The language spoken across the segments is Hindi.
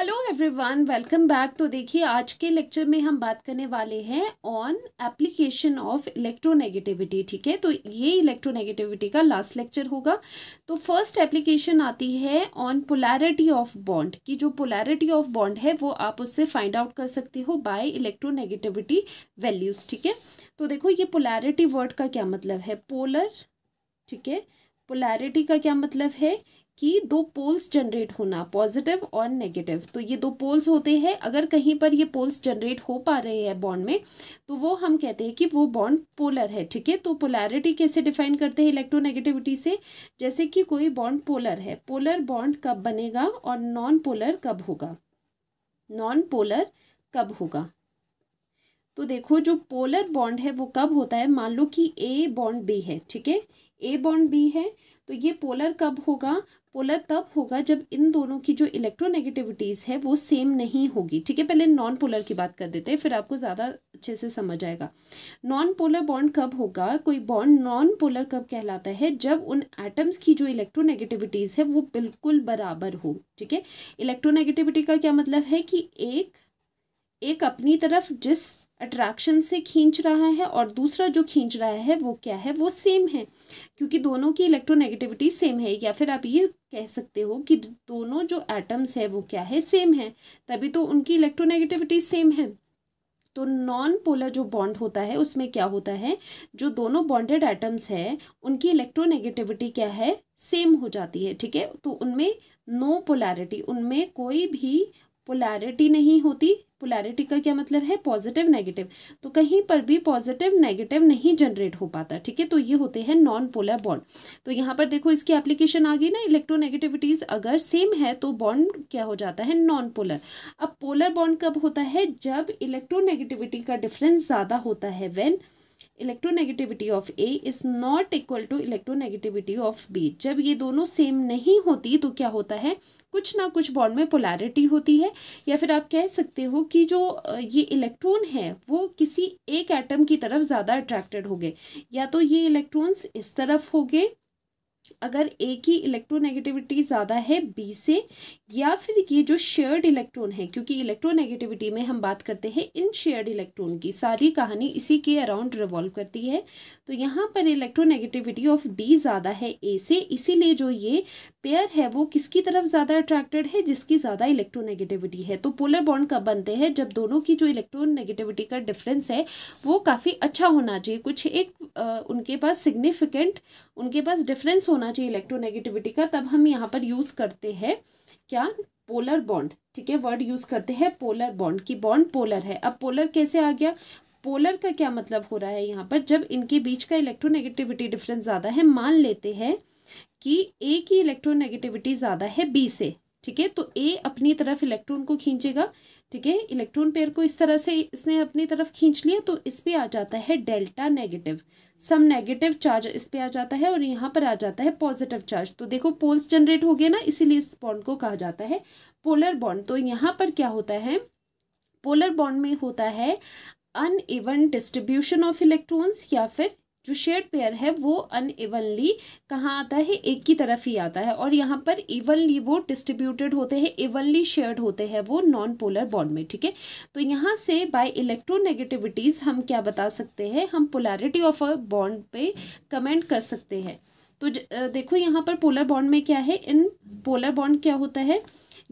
हेलो एवरीवन वेलकम बैक तो देखिए आज के लेक्चर में हम बात करने वाले हैं ऑन एप्लीकेशन ऑफ इलेक्ट्रोनेगेटिविटी ठीक है तो ये इलेक्ट्रोनेगेटिविटी का लास्ट लेक्चर होगा तो फर्स्ट एप्लीकेशन आती है ऑन पोलैरिटी ऑफ बॉन्ड की जो पोलैरिटी ऑफ बॉन्ड है वो आप उससे फाइंड आउट कर सकते हो बाय इलेक्ट्रोनेगेटिविटी वैल्यूज ठीक है तो देखो ये पोलैरिटी वर्ड का क्या मतलब है पोलर ठीक है पोलैरिटी का क्या मतलब है कि दो पोल्स जनरेट होना पॉजिटिव और नेगेटिव तो ये दो पोल्स होते हैं अगर कहीं पर ये पोल्स जनरेट हो पा रहे हैं बॉन्ड में तो वो हम कहते हैं कि वो बॉन्ड पोलर है ठीक है तो पोलैरिटी कैसे डिफाइन करते हैं इलेक्ट्रोनेगेटिविटी से जैसे कि कोई बॉन्ड पोलर है पोलर बॉन्ड कब बनेगा और नॉन पोलर कब होगा नॉन पोलर कब होगा तो देखो जो पोलर बॉन्ड है वो कब होता है मान लो कि ए बॉन्ड बी है ठीक है ए बॉन्ड बी है तो ये पोलर कब होगा पोलर तब होगा जब इन दोनों की जो इलेक्ट्रोनेगेटिविटीज़ है वो सेम नहीं होगी ठीक है पहले नॉन पोलर की बात कर देते हैं फिर आपको ज़्यादा अच्छे से समझ आएगा नॉन पोलर बॉन्ड कब होगा कोई बॉन्ड नॉन पोलर कब कहलाता है जब उन एटम्स की जो इलेक्ट्रोनेगेटिविटीज़ है वो बिल्कुल बराबर हो ठीक है इलेक्ट्रोनेगेटिविटी का क्या मतलब है कि एक एक अपनी तरफ जिस अट्रैक्शन से खींच रहा है और दूसरा जो खींच रहा है वो क्या है वो सेम है क्योंकि दोनों की इलेक्ट्रोनेगेटिविटी सेम है या फिर आप ये कह सकते हो कि दोनों जो एटम्स है वो क्या है सेम है तभी तो उनकी इलेक्ट्रोनेगेटिविटी सेम है तो नॉन पोलर जो बॉन्ड होता है उसमें क्या होता है जो दोनों बॉन्डेड एटम्स है उनकी इलेक्ट्रोनेगेटिविटी क्या है सेम हो जाती है ठीक है तो उनमें नो पोलैरिटी उनमें कोई भी पोलैरिटी नहीं होती पोलैरिटी का क्या मतलब है पॉजिटिव नेगेटिव तो कहीं पर भी पॉजिटिव नेगेटिव नहीं जनरेट हो पाता ठीक है तो ये होते हैं नॉन पोलर बॉन्ड तो यहाँ पर देखो इसकी एप्लीकेशन आ गई ना इलेक्ट्रोनेगेटिविटीज अगर सेम है तो बॉन्ड क्या हो जाता है नॉन पोलर अब पोलर बॉन्ड कब होता है जब इलेक्ट्रोनेगेटिविटी का डिफरेंस ज़्यादा होता है when electronegativity of A is not equal to electronegativity of B जब ये दोनों सेम नहीं होती तो क्या होता है कुछ ना कुछ बॉन्ड में पोलैरिटी होती है या फिर आप कह सकते हो कि जो ये इलेक्ट्रॉन है वो किसी एक एटम की तरफ ज़्यादा अट्रैक्टेड हो गए या तो ये इलेक्ट्रॉन्स इस तरफ हो गए अगर ए की इलेक्ट्रोनेगेटिविटी ज़्यादा है बी से या फिर ये जो शेयर्ड इलेक्ट्रॉन है क्योंकि इलेक्ट्रोनेगेटिविटी में हम बात करते हैं इन शेयर्ड इलेक्ट्रॉन की सारी कहानी इसी के अराउंड रिवॉल्व करती है तो यहाँ पर इलेक्ट्रोनेगेटिविटी ऑफ डी ज़्यादा है ए से इसीलिए जो ये पेयर है वो किसकी तरफ ज़्यादा अट्रैक्टेड है जिसकी ज़्यादा इलेक्ट्रोनेगेटिविटी है तो पोलर बॉन्ड कब बनते हैं जब दोनों की जो इलेक्ट्रोनेगेटिविटी का डिफरेंस है वो काफ़ी अच्छा होना चाहिए कुछ एक आ, उनके पास सिग्निफिकेंट उनके पास डिफरेंस होना होना चाहिए इलेक्ट्रोनेगेटिविटी का तब हम यहाँ पर यूज़ करते हैं क्या पोलर बॉन्ड ठीक है वर्ड यूज़ करते हैं पोलर बॉन्ड की बॉन्ड पोलर है अब पोलर कैसे आ गया पोलर का क्या मतलब हो रहा है यहाँ पर जब इनके बीच का इलेक्ट्रोनेगेटिविटी डिफरेंस ज़्यादा है मान लेते हैं कि ए की इलेक्ट्रोनेगेटिविटी ज़्यादा है बी से ठीक है तो ए अपनी तरफ इलेक्ट्रॉन को खींचेगा ठीक है इलेक्ट्रॉन पेयर को इस तरह से इसने अपनी तरफ खींच लिया तो इस पर आ जाता है delta negative some negative charge इस पर आ जाता है और यहाँ पर आ जाता है पॉजिटिव चार्ज तो देखो पोल्स जनरेट हो गया ना इसीलिए इस बॉन्ड को कहा जाता है पोलर बॉन्ड तो यहाँ पर क्या होता है पोलर बॉन्ड में होता है अन डिस्ट्रीब्यूशन ऑफ इलेक्ट्रॉन्स या फिर जो शेड पेयर है वो अन अनइवनली कहाँ आता है एक की तरफ ही आता है और यहाँ पर इवनली वो डिस्ट्रीब्यूटेड होते हैं इवनली शेयर्ड होते हैं वो नॉन पोलर बॉन्ड में ठीक है तो यहाँ से बाय इलेक्ट्रोनेगेटिविटीज़ हम क्या बता सकते हैं हम पोलैरिटी ऑफ अ बॉन्ड पे कमेंट कर सकते हैं तो ज, देखो यहाँ पर पोलर बॉन्ड में क्या है इन पोलर बॉन्ड क्या होता है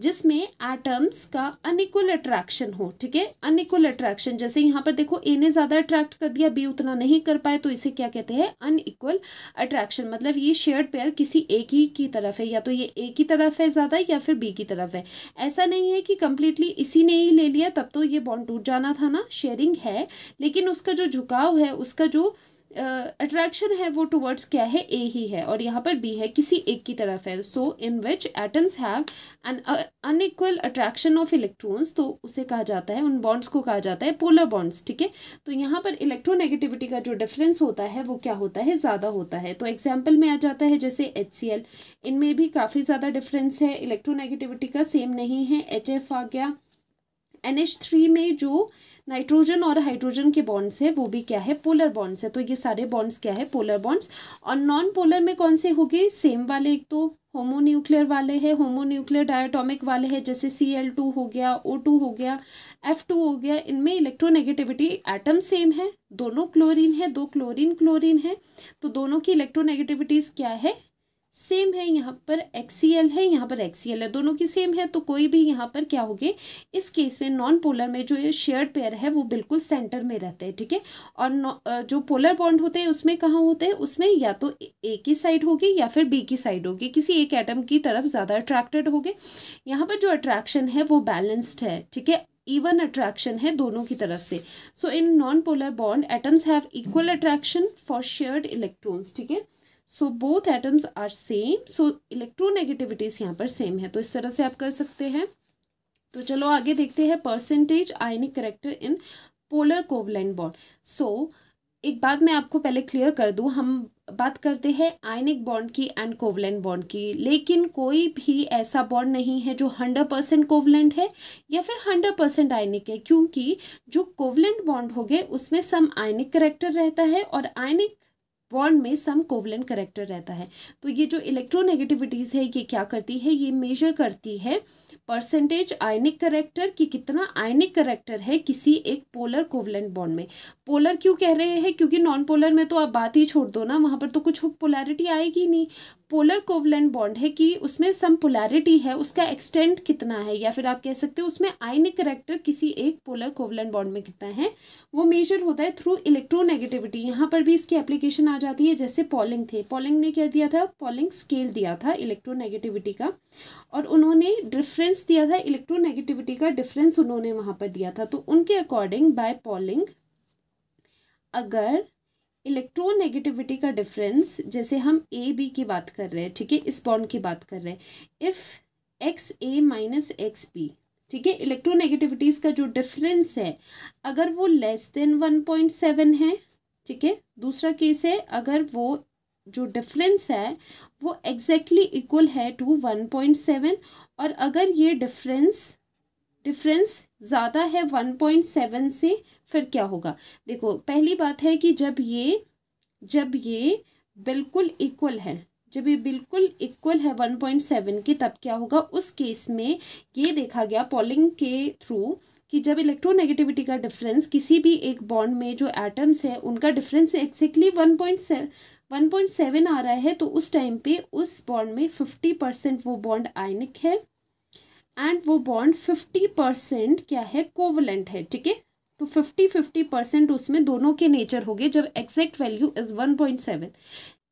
जिसमें एटम्स का अनिकुल अट्रैक्शन हो ठीक है अनिकुल अट्रैक्शन जैसे यहाँ पर देखो ए ने ज़्यादा अट्रैक्ट कर दिया बी उतना नहीं कर पाए तो इसे क्या कहते हैं अनइक्वल अट्रैक्शन मतलब ये शेयर्ड पेयर किसी एक ही की तरफ है या तो ये ए की तरफ है ज़्यादा या फिर बी की तरफ है ऐसा नहीं है कि कंप्लीटली इसी ने ही ले लिया तब तो ये बॉन्ड टूट जाना था ना शेयरिंग है लेकिन उसका जो झुकाव है उसका जो अट्रैक्शन uh, है वो टुवर्ड्स क्या है ए ही है और यहाँ पर बी है किसी एक की तरफ है so in which atoms have an unequal attraction of electrons तो उसे कहा जाता है उन बॉन्ड्स को कहा जाता है पोलर बॉन्ड्स ठीक है तो यहाँ पर इलेक्ट्रोनेगेटिविटी का जो डिफरेंस होता है वो क्या होता है ज़्यादा होता है तो एग्जाम्पल में आ जाता है जैसे एच सी एल इनमें भी काफ़ी ज़्यादा डिफरेंस है इलेक्ट्रोनेगेटिविटी का सेम नहीं है एच एफ आ गया एन एच थ्री में जो नाइट्रोजन और हाइड्रोजन के बॉन्ड्स है वो भी क्या है पोलर बॉन्ड्स है तो ये सारे बॉन्ड्स क्या है पोलर बॉन्ड्स और नॉन पोलर में कौन से हो गए सेम वाले एक तो होमो न्यूक्लियर वाले हैं होमो न्यूक्लियर डायटोमिक वाले हैं जैसे सी एल टू हो गया ओ टू हो गया एफ टू हो गया इनमें इलेक्ट्रोनेगेटिविटी एटम सेम है दोनों क्लोरीन है दो क्लोरीन क्लोरीन है तो दोनों की इलेक्ट्रोनेगेटिविटीज़ क्या है सेम है यहाँ पर एक्सीएल है यहाँ पर एक्सीएल है दोनों की सेम है तो कोई भी यहाँ पर क्या होगी इस केस में नॉन पोलर में जो ये शेयर्ड पेयर है वो बिल्कुल सेंटर में रहते हैं ठीक है और जो पोलर बॉन्ड होते हैं उसमें कहाँ होते हैं उसमें या तो ए की साइड होगी या फिर बी की साइड होगी किसी एक एटम की तरफ ज़्यादा अट्रैक्टेड होगी यहाँ पर जो अट्रैक्शन है वो बैलेंस्ड है ठीक है इवन अट्रैक्शन है दोनों की तरफ से so in non polar bond atoms have equal attraction for shared electrons ठीक है so both atoms are same so electronegativities यहाँ पर सेम है तो इस तरह से आप कर सकते हैं तो चलो आगे देखते हैं percentage ionic character in polar covalent bond so एक बात मैं आपको पहले क्लियर कर दूँ हम बात करते हैं आयनिक बॉन्ड की एंड कोवलेंट बॉन्ड की लेकिन कोई भी ऐसा बॉन्ड नहीं है जो हंड्रेड परसेंट कोवलेंट है या फिर हंड्रेड परसेंट आयनिक है क्योंकि जो कोवलेंट बॉन्ड हो गए उसमें सम आयनिक करेक्टर रहता है और आयनिक बॉन्ड में सम कोवलेंट करेक्टर रहता है तो ये जो इलेक्ट्रोनेगेटिविटीज़ है ये क्या करती है ये मेजर करती है परसेंटेज आयनिक करेक्टर कि कितना आयनिक करेक्टर है किसी एक पोलर कोवलेंट बॉन्ड में पोलर क्यों कह रहे हैं क्योंकि नॉन पोलर में तो आप बात ही छोड़ दो ना वहाँ पर तो कुछ पोलैरिटी आएगी नहीं पोलर कोवलेंट बॉन्ड है कि उसमें सम पोलैरिटी है उसका एक्सटेंट कितना है या फिर आप कह सकते हो उसमें आयनिक करेक्टर किसी एक पोलर कोवलेंट बॉन्ड में कितना है वो मेजर होता है थ्रू इलेक्ट्रोनेगेटिविटी यहाँ पर भी इसकी एप्लीकेशन आ आ जाती है जैसे पॉलिंग थे पॉलिंग ने क्या दिया था पॉलिंग स्केल दिया था इलेक्ट्रोनेगेटिविटी का और उन्होंने डिफरेंस दिया था इलेक्ट्रोनेगेटिविटी का डिफरेंस उन्होंने वहाँ पर दिया था तो उनके अकॉर्डिंग बाय पॉलिंग अगर इलेक्ट्रोनेगेटिविटी का डिफरेंस जैसे हम ए बी की बात कर रहे हैं ठीक है इस बॉन्ड की बात कर रहे हैं if X A minus X B ठीक है इलेक्ट्रोनेगेटिविटीज़ का जो डिफरेंस है अगर वो less than one point seven है ठीक है दूसरा केस है अगर वो जो डिफरेंस है वो एग्जैक्टली exactly इक्वल है टू वन पॉइंट सेवन और अगर ये डिफरेंस डिफरेंस ज़्यादा है वन पॉइंट सेवन से फिर क्या होगा देखो पहली बात है कि जब ये जब ये बिल्कुल इक्वल है जब ये बिल्कुल इक्वल है वन पॉइंट सेवन के तब क्या होगा उस केस में ये देखा गया पॉलिंग के थ्रू कि जब इलेक्ट्रोनेगेटिविटी का डिफरेंस किसी भी एक बॉन्ड में जो एटम्स है उनका difference exactly one point seven one point seven आ रहा है तो उस टाइम पे उस बॉन्ड में फिफ्टी परसेंट वो बॉन्ड आयनिक है एंड वो बॉन्ड फिफ्टी परसेंट क्या है कोवलेंट है ठीक है तो फिफ्टी फिफ्टी परसेंट उसमें दोनों के नेचर हो गए जब exact value is one point seven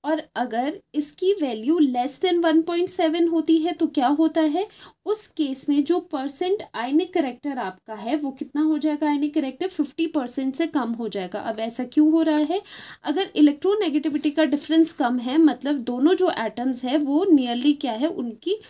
और अगर इसकी वैल्यू लेस देन 1.7 होती है तो क्या होता है उस केस में जो परसेंट आयनिक करेक्टर आपका है वो कितना हो जाएगा आयनिक करेक्टर 50 परसेंट से कम हो जाएगा अब ऐसा क्यों हो रहा है अगर इलेक्ट्रोनेगेटिविटी का डिफरेंस कम है मतलब दोनों जो एटम्स है वो नियरली क्या है उनकी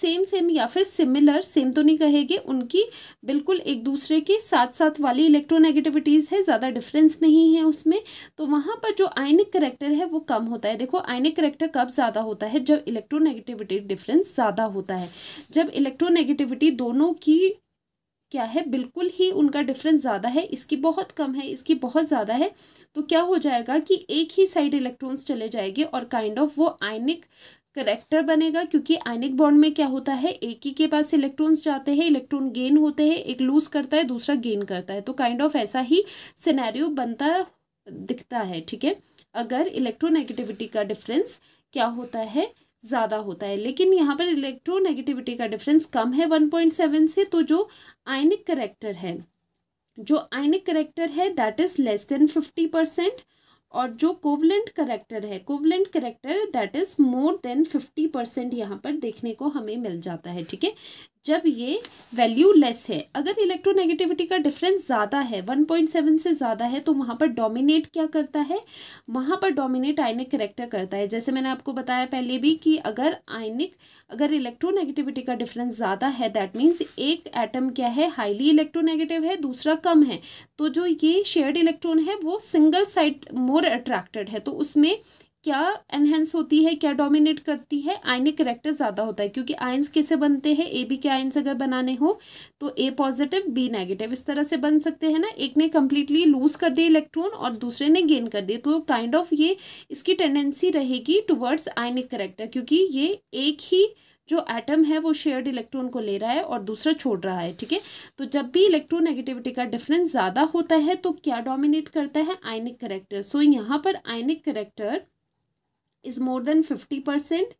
सेम सेम या फिर सिमिलर सेम तो नहीं कहेंगे उनकी बिल्कुल एक दूसरे के साथ साथ वाली इलेक्ट्रोनेगेटिविटीज़ है ज़्यादा डिफरेंस नहीं है उसमें तो वहाँ पर जो आयनिक करेक्टर है वो कम होता है देखो आयनिक करेक्टर कब ज़्यादा होता है जब इलेक्ट्रोनेगेटिविटी डिफरेंस ज़्यादा होता है जब इलेक्ट्रोनेगेटिविटी दोनों की क्या है बिल्कुल ही उनका डिफरेंस ज़्यादा है इसकी बहुत कम है इसकी बहुत ज़्यादा है तो क्या हो जाएगा कि एक ही साइड इलेक्ट्रॉन्स चले जाएंगे और काइंड kind ऑफ of वो आयनिक करेक्टर बनेगा क्योंकि आयनिक बॉन्ड में क्या होता है एक ही के पास इलेक्ट्रॉन्स जाते हैं इलेक्ट्रॉन गेन होते हैं एक लूज करता है दूसरा गेन करता है तो काइंड ऑफ ऐसा ही सिनेरियो बनता दिखता है ठीक है अगर इलेक्ट्रोनेगेटिविटी का डिफरेंस क्या होता है ज़्यादा होता है लेकिन यहाँ पर इलेक्ट्रोनेगेटिविटी का डिफरेंस कम है वन से तो जो आयनिक करेक्टर है जो आयनिक करेक्टर है that is less than fifty percent और जो कोवलेंट करेक्टर है covalent character that is more than fifty percent यहाँ पर देखने को हमें मिल जाता है ठीक है जब ये वैल्यू लेस है अगर इलेक्ट्रोनेगेटिविटी का डिफरेंस ज़्यादा है 1.7 से ज़्यादा है तो वहाँ पर डोमिनेट क्या करता है वहाँ पर डोमिनेट आयनिक करेक्टर करता है जैसे मैंने आपको बताया पहले भी कि अगर आयनिक अगर इलेक्ट्रोनेगेटिविटी का डिफरेंस ज़्यादा है दैट मीन्स एक एटम क्या है हाईली इलेक्ट्रोनेगेटिव है दूसरा कम है तो जो ये शेयर्ड इलेक्ट्रॉन है वो सिंगल साइड मोर अट्रैक्टेड है तो उसमें क्या एनहेंस होती है क्या डोमिनेट करती है आयनिक करेक्टर ज़्यादा होता है क्योंकि आयन्स कैसे बनते हैं ए बी के आयन्स अगर बनाने हो तो ए पॉजिटिव बी नेगेटिव इस तरह से बन सकते हैं ना एक ने कम्प्लीटली लूज कर दिए इलेक्ट्रॉन और दूसरे ने गेन कर दिए तो काइंड ऑफ ये इसकी टेंडेंसी रहेगी टुवर्ड्स आयनिक करेक्टर क्योंकि ये एक ही जो एटम है वो शेयर्ड इलेक्ट्रॉन को ले रहा है और दूसरा छोड़ रहा है ठीक है तो जब भी इलेक्ट्रोनेगेटिविटी का डिफरेंस ज़्यादा होता है तो क्या डोमिनेट करता है आयनिक करेक्टर सो so, यहाँ पर ionic character is more than fifty percent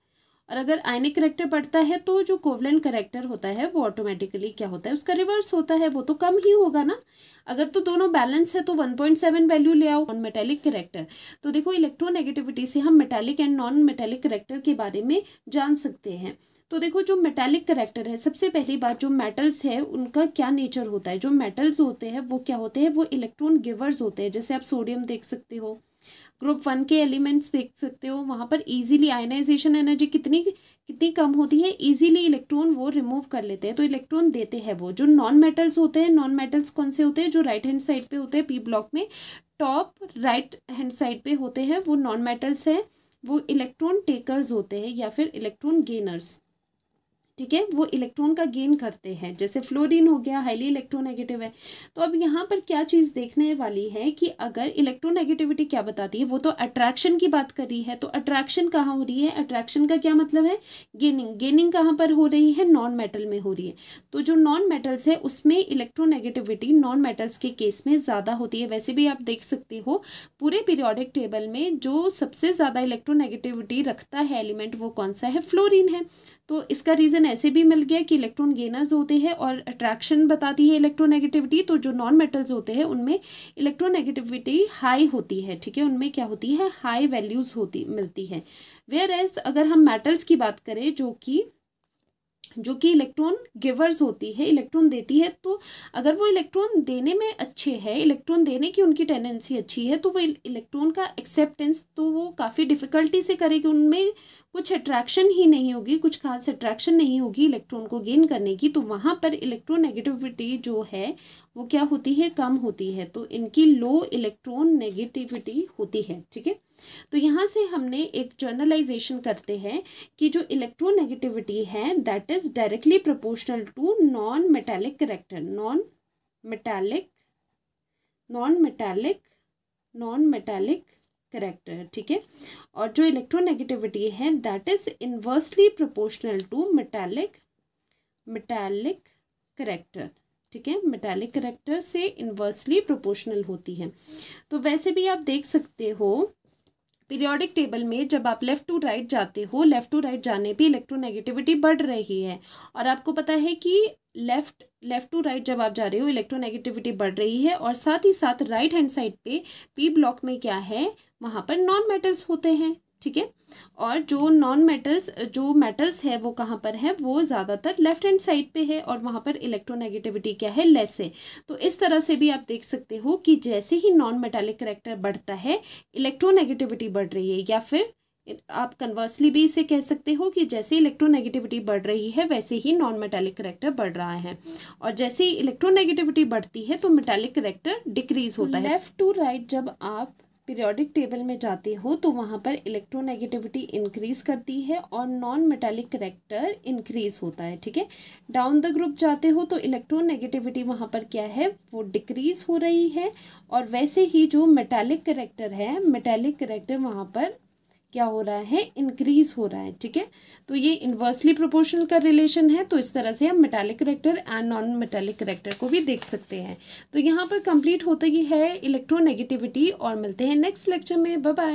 और अगर आयनिक करेक्टर पड़ता है तो जो कोवलेंट करेक्टर होता है वो ऑटोमेटिकली क्या होता है उसका रिवर्स होता है वो तो कम ही होगा ना अगर तो दोनों बैलेंस है तो 1.7 वैल्यू ले आओ नॉन मेटेलिक करेक्टर तो देखो इलेक्ट्रोनेगेटिविटी से हम metallic and non metallic character के बारे में जान सकते हैं तो देखो जो मेटेलिक करेक्टर है सबसे पहली बात जो मेटल्स है उनका क्या नेचर होता है जो मेटल्स होते हैं वो क्या होते हैं वो इलेक्ट्रॉन गिवर्स होते हैं जैसे आप सोडियम देख सकते हो ग्रुप वन के एलिमेंट्स देख सकते हो वहाँ पर इजीली आयनाइजेशन एनर्जी कितनी कितनी कम होती है इजीली इलेक्ट्रॉन वो रिमूव कर लेते हैं तो इलेक्ट्रॉन देते हैं वो जो नॉन मेटल्स होते हैं नॉन मेटल्स कौन से होते हैं जो राइट हैंड साइड पे होते हैं पी ब्लॉक में टॉप राइट हैंड साइड पे होते हैं वो नॉन मेटल्स हैं वो इलेक्ट्रॉन टेकर्स होते हैं या फिर इलेक्ट्रॉन गेनर्स ठीक है वो इलेक्ट्रॉन का गेन करते हैं जैसे फ्लोरीन हो गया हाईली इलेक्ट्रोनेगेटिव है तो अब यहाँ पर क्या चीज़ देखने वाली है कि अगर इलेक्ट्रोनेगेटिविटी क्या बताती है वो तो अट्रैक्शन की बात कर रही है तो अट्रैक्शन कहाँ हो रही है अट्रैक्शन का क्या मतलब है गेनिंग गेनिंग कहाँ पर हो रही है नॉन मेटल में हो रही है तो जो नॉन मेटल्स है उसमें इलेक्ट्रोनेगेटिविटी नॉन मेटल्स के केस में ज़्यादा होती है वैसे भी आप देख सकते हो पूरे पीरियोडिक टेबल में जो सबसे ज़्यादा इलेक्ट्रोनेगेटिविटी रखता है एलिमेंट वो कौन सा है फ्लोरिन है तो इसका रीज़न ऐसे भी मिल गया कि इलेक्ट्रॉन गेनर्स होते हैं और अट्रैक्शन बताती है इलेक्ट्रोनेगेटिविटी तो जो नॉन मेटल्स होते हैं उनमें इलेक्ट्रोनेगेटिविटी हाई होती है ठीक है उनमें क्या होती है हाई वैल्यूज़ होती मिलती है वेयर एज अगर हम मेटल्स की बात करें जो कि जो कि इलेक्ट्रॉन गिवर्स होती है इलेक्ट्रॉन देती है तो अगर वो इलेक्ट्रॉन देने में अच्छे है इलेक्ट्रॉन देने की उनकी टेंडेंसी अच्छी है तो वो इलेक्ट्रॉन का एक्सेप्टेंस तो वो काफ़ी डिफिकल्टी से करेगी उनमें कुछ अट्रैक्शन ही नहीं होगी कुछ खास अट्रैक्शन नहीं होगी इलेक्ट्रॉन को गेन करने की तो वहाँ पर इलेक्ट्रोनेगेटिविटी जो है वो क्या होती है कम होती है तो इनकी लो इलेक्ट्रॉन नेगेटिविटी होती है ठीक है तो यहाँ से हमने एक जर्नलाइजेशन करते हैं कि जो नेगेटिविटी है that is directly proportional to non metallic character non metallic non metallic non metallic character ठीक है और जो इलेक्ट्रोनेगेटिविटी है that is inversely proportional to metallic metallic character ठीक है मेटालिक करेक्टर से इन्वर्सली प्रोपोर्शनल होती है तो वैसे भी आप देख सकते हो पीरियोडिक टेबल में जब आप लेफ़्ट टू राइट जाते हो लेफ़्ट टू राइट जाने पे इलेक्ट्रोनेगेटिविटी बढ़ रही है और आपको पता है कि लेफ़्ट लेफ़्ट टू राइट जब आप जा रहे हो इलेक्ट्रोनेगेटिविटी बढ़ रही है और साथ ही साथ राइट हैंड साइड पे पी ब्लॉक में क्या है वहाँ पर नॉन मेटल्स होते हैं ठीक है और जो नॉन मेटल्स जो मेटल्स है वो कहाँ पर है वो ज़्यादातर लेफ्ट हैंड साइड पे है और वहाँ पर इलेक्ट्रोनेगेटिविटी क्या है लेस है तो इस तरह से भी आप देख सकते हो कि जैसे ही नॉन मेटालिक करेक्टर बढ़ता है इलेक्ट्रोनेगेटिविटी बढ़ रही है या फिर आप कन्वर्सली भी इसे कह सकते हो कि जैसे इलेक्ट्रोनेगेटिविटी बढ़ रही है वैसे ही नॉन मेटालिक करेक्टर बढ़ रहा है और जैसे ही इलेक्ट्रोनेगेटिविटी बढ़ती है तो मेटालिक करेक्टर डिक्रीज होता है लेफ्ट टू राइट जब आप पीरियोडिक टेबल में जाते हो तो वहाँ पर इलेक्ट्रोनेगेटिविटी इंक्रीज करती है और नॉन मेटेलिक करेक्टर इंक्रीज होता है ठीक है डाउन द ग्रुप जाते हो तो इलेक्ट्रोनेगेटिविटी वहाँ पर क्या है वो डिक्रीज हो रही है और वैसे ही जो मेटेलिक करेक्टर है मेटेलिक करेक्टर वहाँ पर क्या हो रहा है इंक्रीज हो रहा है ठीक है तो ये इन्वर्सली प्रोपोर्शनल का रिलेशन है तो इस तरह से हम metallic character and non metallic character को भी देख सकते हैं तो यहाँ पर कंप्लीट होता ही है इलेक्ट्रोनेगेटिविटी और मिलते हैं नेक्स्ट लेक्चर में बाय